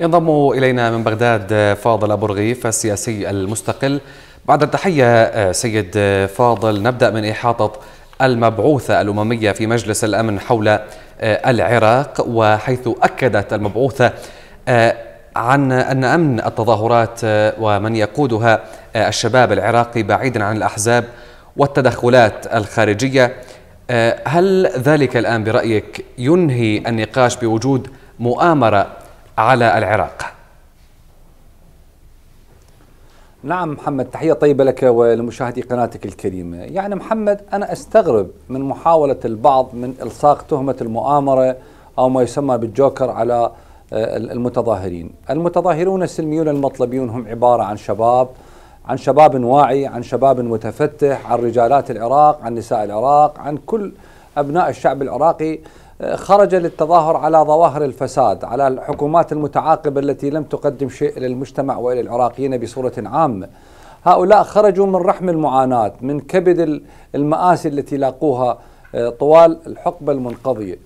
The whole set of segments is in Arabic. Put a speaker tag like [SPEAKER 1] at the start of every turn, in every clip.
[SPEAKER 1] ينضم إلينا من بغداد فاضل أبو رغيف السياسي المستقل بعد التحية سيد فاضل نبدأ من إحاطة المبعوثة الأممية في مجلس الأمن حول آه، العراق وحيث أكدت المبعوثة آه، عن أن أمن التظاهرات آه، ومن يقودها الشباب العراقي بعيدا عن الأحزاب والتدخلات الخارجية هل ذلك الآن برأيك ينهي النقاش بوجود مؤامرة
[SPEAKER 2] على العراق نعم محمد تحية طيبة لك ولمشاهدي قناتك الكريمة يعني محمد أنا أستغرب من محاولة البعض من إلصاق تهمة المؤامرة أو ما يسمى بالجوكر على آه، المتظاهرين المتظاهرون السلميون المطلبيون هم عبارة عن شباب عن شباب واعي عن شباب متفتح عن رجالات العراق عن نساء العراق عن كل أبناء الشعب العراقي خرج للتظاهر على ظواهر الفساد على الحكومات المتعاقبة التي لم تقدم شيء للمجتمع وإلى العراقيين بصورة عامة هؤلاء خرجوا من رحم المعاناة من كبد المآسي التي لاقوها آه، طوال الحقبة المنقضية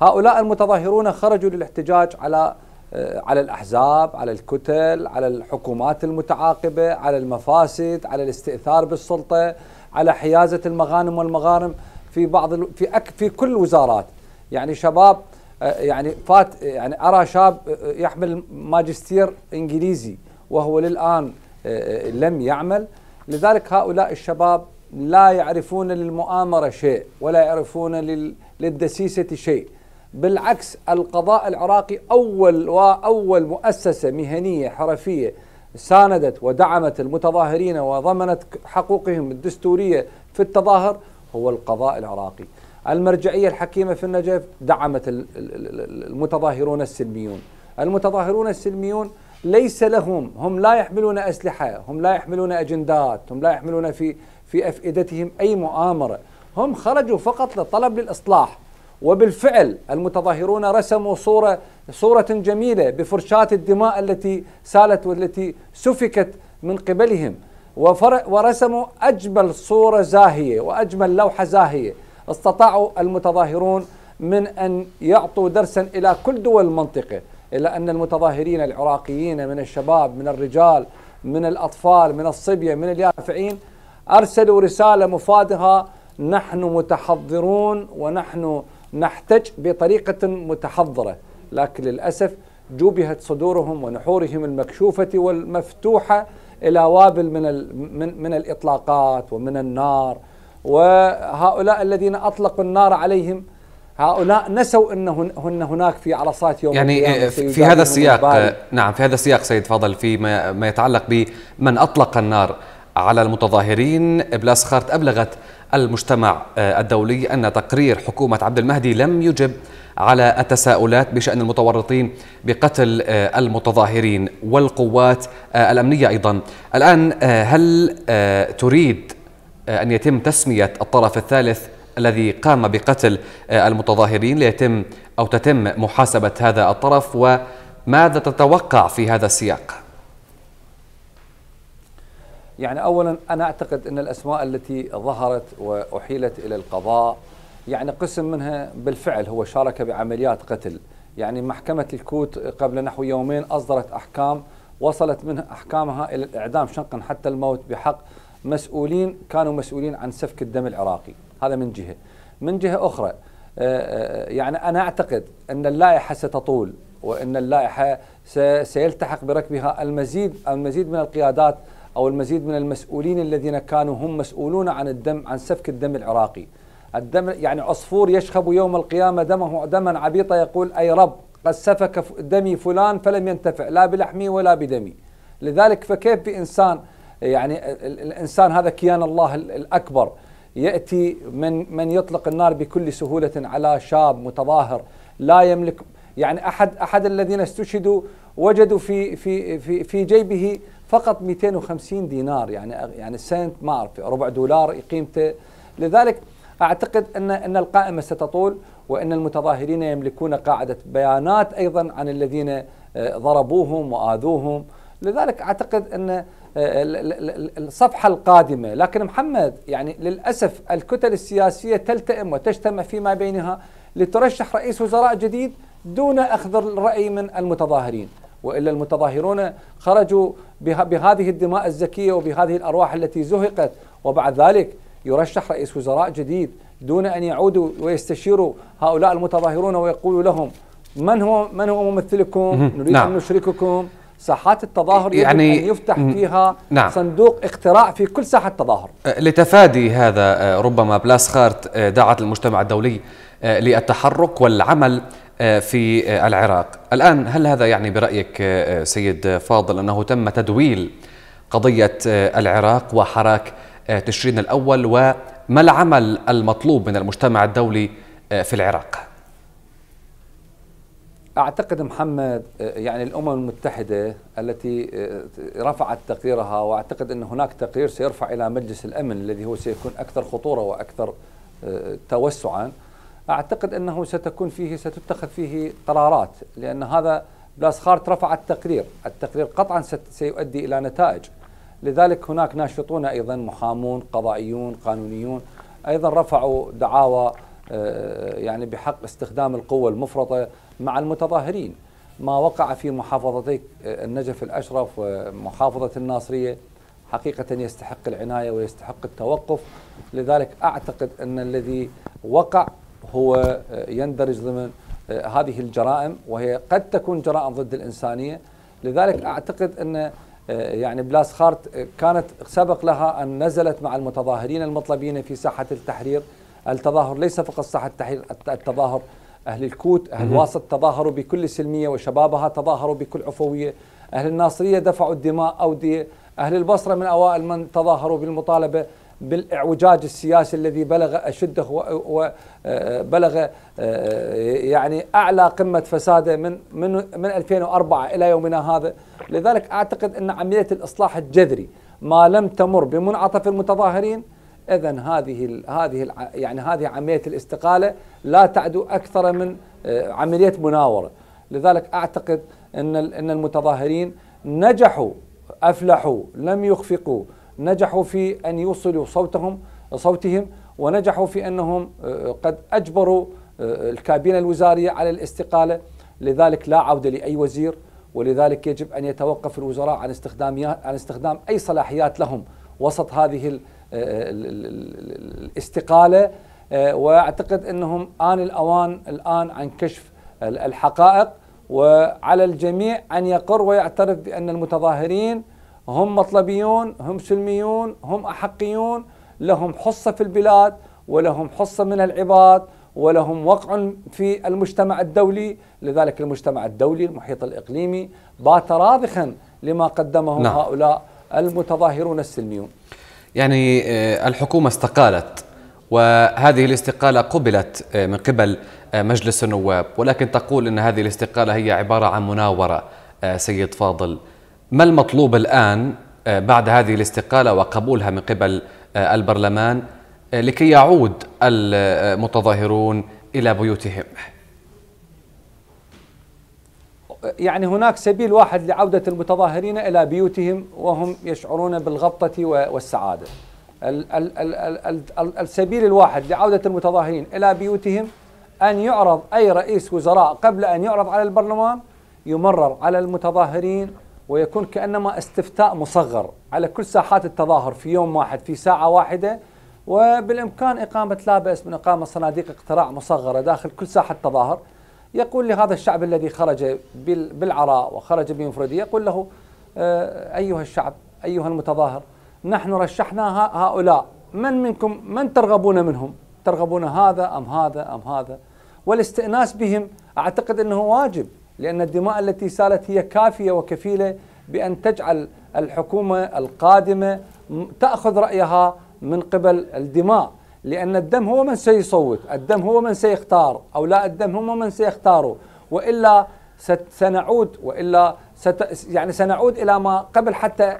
[SPEAKER 2] هؤلاء المتظاهرون خرجوا للاحتجاج على آه، على الأحزاب على الكتل على الحكومات المتعاقبة على المفاسد على الاستئثار بالسلطة على حيازة المغانم والمغارم في بعض في, أك في كل الوزارات يعني شباب آه، يعني فات يعني ارى شاب آه، يحمل ماجستير انجليزي وهو للان آه، لم يعمل لذلك هؤلاء الشباب لا يعرفون للمؤامره شيء ولا يعرفون للدسيسه شيء بالعكس القضاء العراقي اول واول مؤسسه مهنيه حرفيه ساندت ودعمت المتظاهرين وضمنت حقوقهم الدستوريه في التظاهر هو القضاء العراقي المرجعية الحكيمة في النجف دعمت المتظاهرون السلميون المتظاهرون السلميون ليس لهم هم لا يحملون أسلحة هم لا يحملون أجندات هم لا يحملون في في أفئدتهم أي مؤامرة هم خرجوا فقط لطلب للإصلاح وبالفعل المتظاهرون رسموا صورة صورة جميلة بفرشات الدماء التي سالت والتي سفكت من قبلهم ورسموا أجمل صورة زاهية وأجمل لوحة زاهية استطاعوا المتظاهرون من أن يعطوا درسا إلى كل دول المنطقة إلا أن المتظاهرين العراقيين من الشباب من الرجال من الأطفال من الصبية من اليافعين أرسلوا رسالة مفادها نحن متحضرون ونحن نحتج بطريقة متحضرة لكن للأسف جوبهت صدورهم ونحورهم المكشوفة والمفتوحة إلى وابل من, من, من الإطلاقات ومن النار وهؤلاء الذين أطلقوا النار عليهم هؤلاء نسوا ان هن هناك في عرصات يوم يعني آه، في هذا السياق آه،
[SPEAKER 1] نعم في هذا السياق سيد فضل فيما ما يتعلق بمن اطلق النار على المتظاهرين بلاس خارت ابلغت المجتمع آه، الدولي ان تقرير حكومه عبد المهدي لم يجب على التساؤلات بشان المتورطين بقتل المتظاهرين والقوات الامنيه ايضا الان هل تريد أن يتم تسمية الطرف الثالث الذي قام بقتل آه، المتظاهرين ليتم أو تتم محاسبة هذا الطرف وماذا تتوقع في هذا السياق؟
[SPEAKER 2] يعني أولا أنا أعتقد أن الأسماء التي ظهرت وأحيلت إلى القضاء يعني قسم منها بالفعل هو شارك بعمليات قتل يعني محكمة الكوت قبل نحو يومين أصدرت أحكام وصلت منها أحكامها إلى الإعدام شنقا حتى الموت بحق مسؤولين كانوا مسؤولين عن سفك الدم العراقي هذا من جهه من جهه اخرى آه، آه، يعني انا اعتقد ان اللائحه ستطول وان اللائحه سيلتحق بركبها المزيد المزيد من القيادات او المزيد من المسؤولين الذين كانوا هم مسؤولون عن الدم عن سفك الدم العراقي الدم يعني عصفور يشخب يوم القيامه دمه دما عبيطا يقول اي رب قد سفك دمي فلان فلم ينتفع لا بلحمي ولا بدمي لذلك فكيف بانسان يعني الانسان هذا كيان الله الاكبر ياتي من من يطلق النار بكل سهوله على شاب متظاهر لا يملك يعني احد احد الذين استشهدوا وجدوا في في في في جيبه فقط 250 دينار يعني يعني سنت ما اعرف ربع دولار قيمته لذلك اعتقد ان ان القائمه ستطول وان المتظاهرين يملكون قاعده بيانات ايضا عن الذين آه، ضربوهم واذوهم لذلك اعتقد ان آه، الصفحة القادمة لكن محمد يعني للأسف الكتل السياسية تلتئم وتجتمع فيما بينها لترشح رئيس وزراء جديد دون أخذ الرأي من المتظاهرين وإلا المتظاهرون خرجوا بهذه الدماء الزكية وبهذه الأرواح التي زهقت وبعد ذلك يرشح رئيس وزراء جديد دون أن يعودوا ويستشيروا هؤلاء المتظاهرون ويقولوا لهم من هو من هو ممثلكم؟ نريد نعم. ان نشرككم ساحات التظاهر يعني أن يفتح فيها نعم. صندوق اقتراع في كل ساحة تظاهر
[SPEAKER 1] أه، لتفادي هذا أه، ربما بلاسخارت أه، دعت المجتمع الدولي للتحرك والعمل في العراق الآن هل هذا يعني برأيك سيد فاضل أنه تم تدويل قضية العراق وحراك تشرين الأول وما العمل المطلوب من المجتمع الدولي في العراق؟
[SPEAKER 2] اعتقد محمد آه، يعني الامم المتحده التي آه، رفعت تقريرها واعتقد ان هناك تقرير سيرفع الى مجلس الامن الذي هو سيكون اكثر خطوره واكثر آه، توسعا اعتقد انه ستكون فيه ستتخذ فيه قرارات لان هذا بلاسخارت رفع التقرير، التقرير قطعا سيؤدي الى نتائج. لذلك هناك ناشطون ايضا محامون، قضائيون، قانونيون ايضا رفعوا دعاوى يعني بحق استخدام القوه المفرطه مع المتظاهرين ما وقع في محافظتي آه، النجف الأشرف ومحافظة الناصرية حقيقة يستحق العناية ويستحق التوقف لذلك أعتقد أن الذي وقع هو آه، يندرج ضمن آه، هذه الجرائم وهي قد تكون جرائم ضد الإنسانية لذلك أعتقد أن يعني بلاس خارت كانت سبق لها أن نزلت مع المتظاهرين المطلبين في ساحة التحرير التظاهر ليس فقط ساحة التحرير التظاهر أهل الكوت أهل واسط تظاهروا بكل سلمية وشبابها تظاهروا بكل عفوية أهل الناصرية دفعوا الدماء أودية أهل البصرة من أوائل من تظاهروا بالمطالبة بالاعوجاج السياسي الذي بلغ اشده وبلغ آه، آه، يعني اعلى قمه فساده من من من 2004 الى يومنا هذا، لذلك اعتقد ان عمليه الاصلاح الجذري ما لم تمر بمنعطف المتظاهرين اذا هذه هذه يعني هذه عمليه الاستقاله لا تعدو اكثر من آه، عمليه مناوره لذلك اعتقد ان ان المتظاهرين نجحوا افلحوا لم يخفقوا نجحوا في ان يوصلوا صوتهم صوتهم ونجحوا في انهم آه، قد اجبروا آه، الكابينه الوزاريه على الاستقاله لذلك لا عوده لاي وزير ولذلك يجب ان يتوقف الوزراء عن استخدام عن استخدام اي صلاحيات لهم وسط هذه آه، آه، الاستقالة آه، وأعتقد أنهم آن الأوان الآن عن كشف الحقائق وعلى الجميع أن يقر ويعترف بأن المتظاهرين هم مطلبيون هم سلميون هم أحقيون لهم حصة في البلاد ولهم حصة من العباد ولهم وقع في المجتمع الدولي لذلك المجتمع الدولي المحيط الإقليمي بات راضخا لما قدمه نعم. هؤلاء المتظاهرون السلميون
[SPEAKER 1] يعني آه، الحكومة استقالت وهذه الاستقالة قبلت آه، من قبل آه، مجلس النواب ولكن تقول أن هذه الاستقالة هي عبارة عن مناورة سيد فاضل ما المطلوب الآن بعد هذه الاستقالة وقبولها من قبل البرلمان لكي يعود المتظاهرون إلى بيوتهم
[SPEAKER 2] يعني هناك سبيل واحد لعودة المتظاهرين إلى بيوتهم وهم يشعرون بالغبطة والسعادة السبيل الواحد لعودة المتظاهرين إلى بيوتهم أن يعرض أي رئيس وزراء قبل أن يعرض على البرلمان يمرر على المتظاهرين ويكون كأنما استفتاء مصغر على كل ساحات التظاهر في يوم واحد في ساعة واحدة وبالإمكان إقامة لا بأس من إقامة صناديق اقتراع مصغرة داخل كل ساحة تظاهر يقول لهذا الشعب الذي خرج بالعراء وخرج بمفرده يقول له آه، أيها الشعب أيها المتظاهر نحن رشحنا هؤلاء من منكم من ترغبون منهم ترغبون هذا أم هذا أم هذا والاستئناس بهم أعتقد أنه واجب لأن الدماء التي سالت هي كافية وكفيلة بأن تجعل الحكومة القادمة تأخذ رأيها من قبل الدماء لأن الدم هو من سيصوت الدم هو من سيختار أو لا الدم هم من سيختاروا وإلا سنعود وإلا ست يعني سنعود إلى ما قبل حتى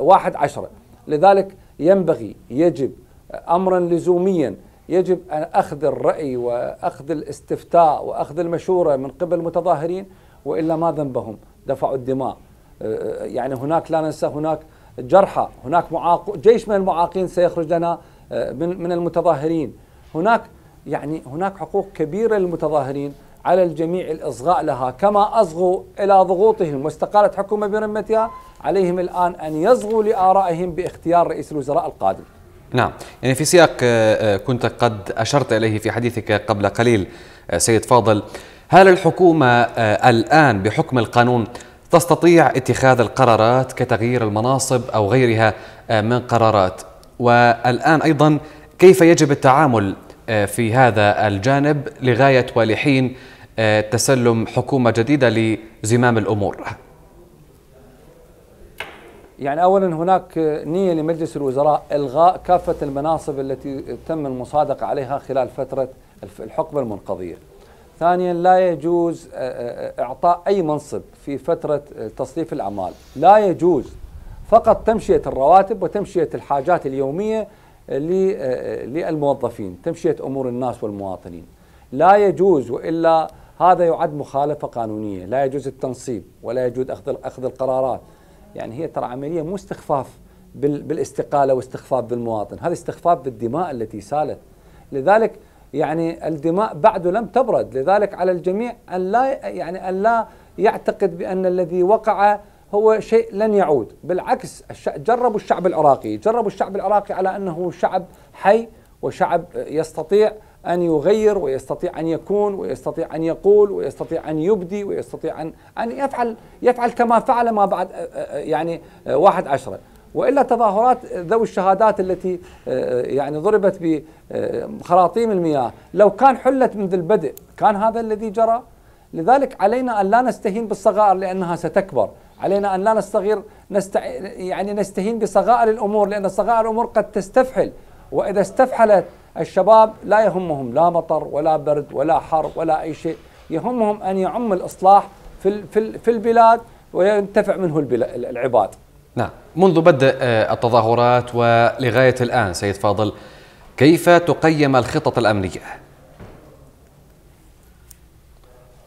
[SPEAKER 2] واحد عشرة لذلك ينبغي يجب أمرا لزوميا يجب أن أخذ الرأي وأخذ الاستفتاء وأخذ المشورة من قبل المتظاهرين وإلا ما ذنبهم دفعوا الدماء يعني هناك لا ننسى هناك جرحى هناك معاق جيش من المعاقين سيخرج لنا آه، من من المتظاهرين هناك يعني هناك حقوق كبيرة للمتظاهرين على الجميع الإصغاء لها كما أصغوا إلى ضغوطهم واستقالت حكومة برمتها عليهم الآن أن يصغوا لآرائهم باختيار رئيس الوزراء القادم
[SPEAKER 1] نعم يعني في سياق آه، آه، كنت قد أشرت إليه في حديثك قبل قليل سيد فاضل هل الحكومة الآن بحكم القانون تستطيع اتخاذ القرارات كتغيير المناصب أو غيرها من قرارات والآن أيضا كيف يجب التعامل آه، في هذا الجانب لغاية ولحين آه، تسلم حكومة جديدة لزمام الأمور
[SPEAKER 2] يعني اولا هناك نيه لمجلس الوزراء الغاء كافه المناصب التي تم المصادقه عليها خلال فتره الحقبه المنقضيه. ثانيا لا يجوز آه، اعطاء اي منصب في فتره تصنيف الاعمال، لا يجوز فقط تمشية الرواتب وتمشية الحاجات اليومية للموظفين تمشية أمور الناس والمواطنين لا يجوز وإلا هذا يعد مخالفة قانونية لا يجوز التنصيب ولا يجوز أخذ, أخذ القرارات يعني هي ترى عملية مو استخفاف بالاستقالة واستخفاف بالمواطن هذا استخفاف بالدماء التي سالت لذلك يعني الدماء بعده لم تبرد لذلك على الجميع أن لا يعني أن لا يعتقد بأن الذي وقع هو شيء لن يعود بالعكس جربوا الشعب العراقي جربوا الشعب العراقي على أنه شعب حي وشعب يستطيع أن يغير ويستطيع أن يكون ويستطيع أن يقول ويستطيع أن يبدي ويستطيع أن أن يفعل يفعل كما فعل ما بعد يعني واحد عشرة والا تظاهرات ذوي الشهادات التي يعني ضربت بخراطيم المياه لو كان حلت منذ البدء كان هذا الذي جرى لذلك علينا ان لا نستهين بالصغائر لانها ستكبر علينا أن لا نستغير نست... يعني نستهين بصغائر الأمور لأن صغائر الأمور قد تستفحل وإذا استفحلت الشباب لا يهمهم لا مطر ولا برد ولا حر ولا أي شيء يهمهم أن يعم الإصلاح في, في, في البلاد وينتفع منه العباد
[SPEAKER 1] نعم منذ بدء آه، التظاهرات ولغاية الآن سيد فاضل كيف تقيم الخطط الأمنية؟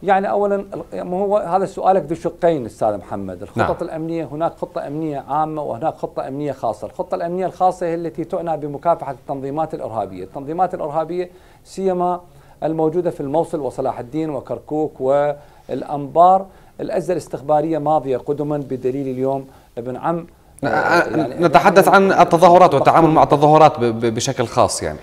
[SPEAKER 2] يعني اولا ما يعني هو هذا سؤالك ذو شقين استاذ محمد، الخطط نعم. الامنيه هناك خطه امنيه عامه وهناك خطه امنيه خاصه، الخطه الامنيه الخاصه هي التي تعنى بمكافحه التنظيمات الارهابيه، التنظيمات الارهابيه سيما الموجوده في الموصل وصلاح الدين وكركوك والانبار، الازله الاستخباريه ماضيه قدما بدليل اليوم ابن عم آه، يعني نتحدث عن
[SPEAKER 1] التظاهرات والتعامل مع التظاهرات بشكل خاص يعني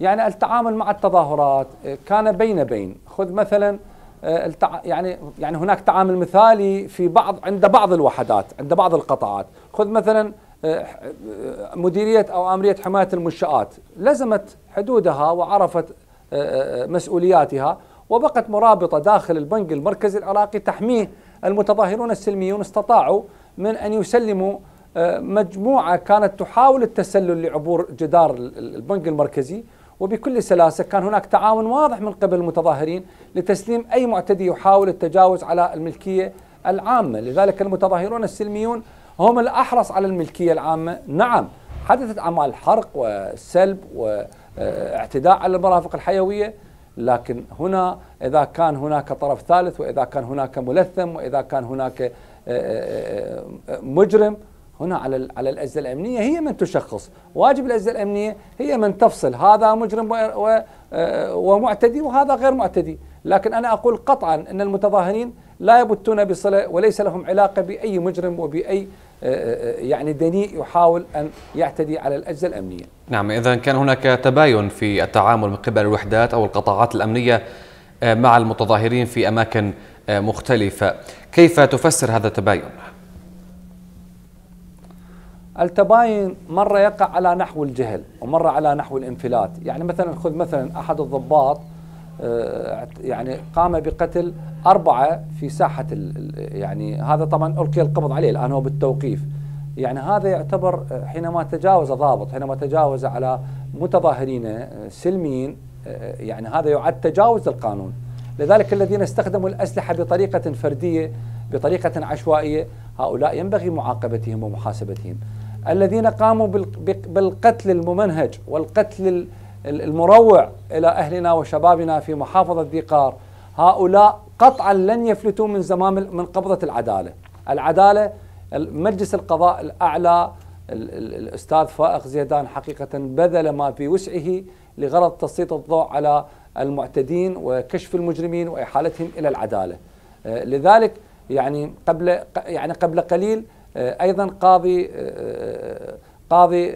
[SPEAKER 2] يعني التعامل مع التظاهرات إيه، كان بين بين خذ مثلا إيه، يعني يعني هناك تعامل مثالي في بعض عند بعض الوحدات عند بعض القطاعات خذ مثلا إيه، مديريه او امريه حمايه المنشات لزمت حدودها وعرفت مسؤولياتها وبقت مرابطه داخل البنك المركزي العراقي تحميه المتظاهرون السلميون استطاعوا من ان يسلموا مجموعه كانت تحاول التسلل لعبور جدار البنك المركزي وبكل سلاسة كان هناك تعاون واضح من قبل المتظاهرين لتسليم أي معتدي يحاول التجاوز على الملكية العامة لذلك المتظاهرون السلميون هم الأحرص على الملكية العامة نعم حدثت أعمال حرق وسلب واعتداء على المرافق الحيوية لكن هنا إذا كان هناك طرف ثالث وإذا كان هناك ملثم وإذا كان هناك آه، آه، آه، مجرم هنا على على الاجهزه الامنيه هي من تشخص، واجب الاجهزه الامنيه هي من تفصل هذا مجرم آه، ومعتدي وهذا غير معتدي، لكن انا اقول قطعا ان المتظاهرين لا يبتون بصله وليس لهم علاقه باي مجرم وباي آه، آه، يعني دنيء يحاول ان يعتدي على الاجهزه الامنيه.
[SPEAKER 1] نعم اذا كان هناك تباين في التعامل من قبل الوحدات او القطاعات الامنيه مع المتظاهرين في اماكن مختلفه، كيف تفسر هذا التباين؟
[SPEAKER 2] التباين مرة يقع على نحو الجهل ومرة على نحو الانفلات يعني مثلا خذ مثلا أحد الضباط آه، يعني قام بقتل أربعة في ساحة يعني هذا طبعا ألقي القبض عليه الآن هو بالتوقيف يعني هذا يعتبر آه، حينما تجاوز ضابط حينما تجاوز على متظاهرين آه، سلميين يعني هذا يعد تجاوز القانون لذلك الذين استخدموا الأسلحة بطريقة فردية بطريقة عشوائية هؤلاء ينبغي معاقبتهم ومحاسبتهم الذين قاموا بالقتل الممنهج والقتل المروع الى اهلنا وشبابنا في محافظه ذي قار هؤلاء قطعا لن يفلتوا من زمام من قبضه العداله العداله مجلس القضاء الاعلى الاستاذ فائق زيدان حقيقه بذل ما في وسعه لغرض تسليط الضوء على المعتدين وكشف المجرمين واحالتهم الى العداله آه، لذلك يعني قبل يعني قبل قليل آه، ايضا قاضي آه، آه، قاضي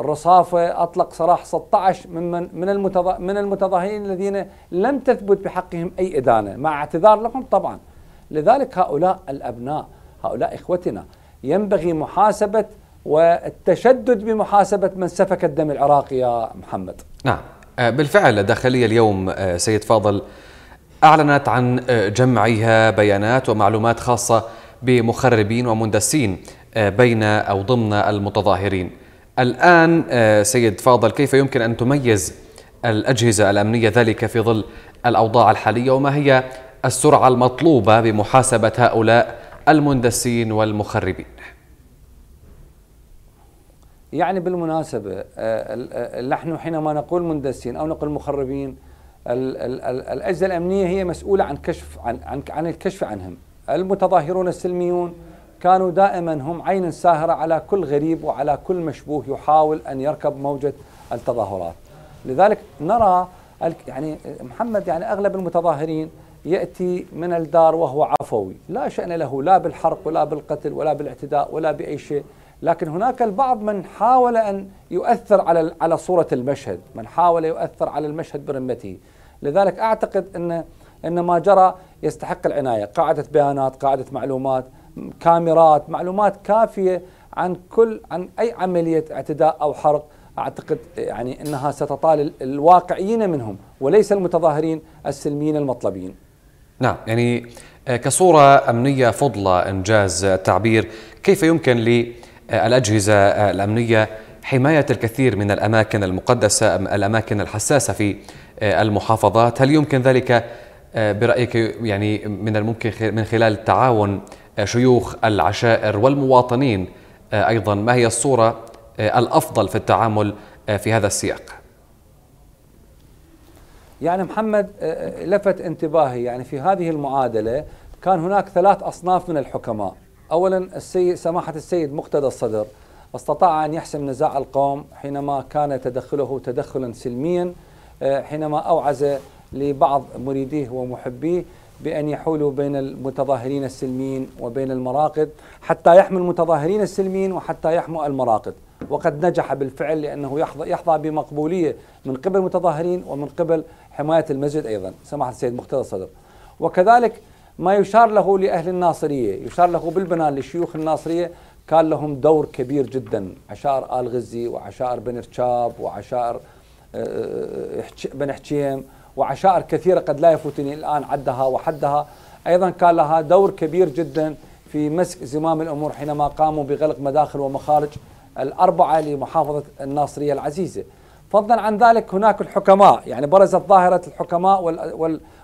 [SPEAKER 2] الرصافه اطلق سراح 16 ممن من من المتظاهرين الذين لم تثبت بحقهم اي ادانه مع اعتذار لهم طبعا لذلك هؤلاء الابناء هؤلاء اخوتنا ينبغي محاسبه والتشدد بمحاسبه من سفك الدم العراقي يا محمد
[SPEAKER 1] نعم بالفعل داخليه اليوم سيد فاضل اعلنت عن جمعها بيانات ومعلومات خاصه بمخربين ومندسين آه، بين أو ضمن المتظاهرين الآن آه، سيد فاضل كيف يمكن أن تميز الأجهزة الأمنية ذلك في ظل الأوضاع الحالية وما هي السرعة المطلوبة بمحاسبة هؤلاء المندسين والمخربين
[SPEAKER 2] يعني بالمناسبة آه، نحن حينما نقول مندسين أو نقول مخربين الأجهزة الأمنية هي مسؤولة عن كشف عن عن, الكشف عنهم المتظاهرون السلميون كانوا دائما هم عين ساهرة على كل غريب وعلى كل مشبوه يحاول أن يركب موجة التظاهرات لذلك نرى يعني محمد يعني أغلب المتظاهرين يأتي من الدار وهو عفوي لا شأن له لا بالحرق ولا بالقتل ولا بالاعتداء ولا بأي شيء لكن هناك البعض من حاول أن يؤثر على على صورة المشهد من حاول يؤثر على المشهد برمته لذلك أعتقد أن أن ما جرى يستحق العناية قاعدة بيانات قاعدة معلومات كاميرات معلومات كافية عن كل عن أي عملية اعتداء أو حرق أعتقد يعني أنها ستطال الواقعيين منهم وليس المتظاهرين السلميين المطلبيين
[SPEAKER 1] نعم يعني آه، كصورة أمنية فضلة إنجاز التعبير كيف يمكن للأجهزة آه، الأمنية حماية الكثير من الأماكن المقدسة الأماكن الحساسة في آه، المحافظات هل يمكن ذلك آه، برأيك يعني من الممكن من خلال تعاون آه، شيوخ العشائر والمواطنين آه، أيضا ما هي الصورة الأفضل في التعامل في هذا السياق
[SPEAKER 2] يعني محمد لفت انتباهي يعني في هذه المعادلة كان هناك ثلاث أصناف من الحكماء أولا السيد سماحة السيد مقتدى الصدر استطاع أن يحسم نزاع القوم حينما كان تدخله تدخلا سلميا حينما أوعز لبعض مريديه ومحبيه بأن يحولوا بين المتظاهرين السلميين وبين المراقد حتى يحموا المتظاهرين السلميين وحتى يحموا المراقد وقد نجح بالفعل لأنه يحظى, يحظى بمقبولية من قبل المتظاهرين ومن قبل حماية المسجد أيضا سماحة السيد مقتدى الصدر وكذلك ما يشار له لأهل الناصرية يشار له بالبنان لشيوخ الناصرية كان لهم دور كبير جدا عشائر آل غزي وعشائر بن رشاب وعشائر آه، آه، آه، بن حشيم وعشائر كثيرة قد لا يفوتني الآن عدها وحدها أيضا كان لها دور كبير جدا في مسك زمام الأمور حينما قاموا بغلق مداخل ومخارج الأربعة لمحافظة الناصرية العزيزة فضلا عن ذلك هناك الحكماء يعني برزت ظاهرة الحكماء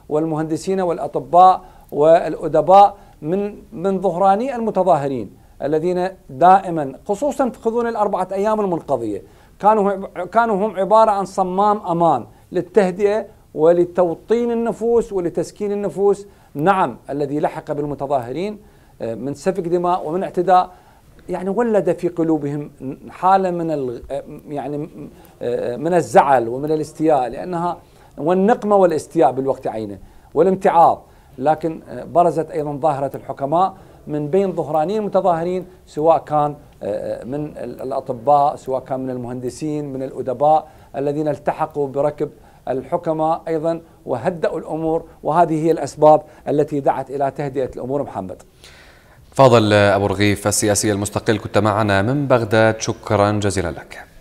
[SPEAKER 2] والمهندسين والأطباء والأدباء من من ظهراني المتظاهرين الذين دائما خصوصا في خذون الأربعة أيام المنقضية كانوا كانوا هم عبارة عن صمام أمان للتهدئة ولتوطين النفوس ولتسكين النفوس نعم الذي لحق بالمتظاهرين آه، من سفك دماء ومن اعتداء يعني ولد في قلوبهم حاله من آه، يعني آه، من الزعل ومن الاستياء لانها والنقمه والاستياء بالوقت عينه والامتعاض لكن برزت ايضا ظاهره الحكماء من بين ظهرانين المتظاهرين سواء كان من الاطباء سواء كان من المهندسين من الادباء الذين التحقوا بركب الحكماء أيضا وهدأوا الأمور وهذه هي الأسباب التي دعت إلى تهدئة الأمور محمد
[SPEAKER 1] فاضل أبو رغيف السياسي المستقل كنت معنا من بغداد شكرا جزيلا لك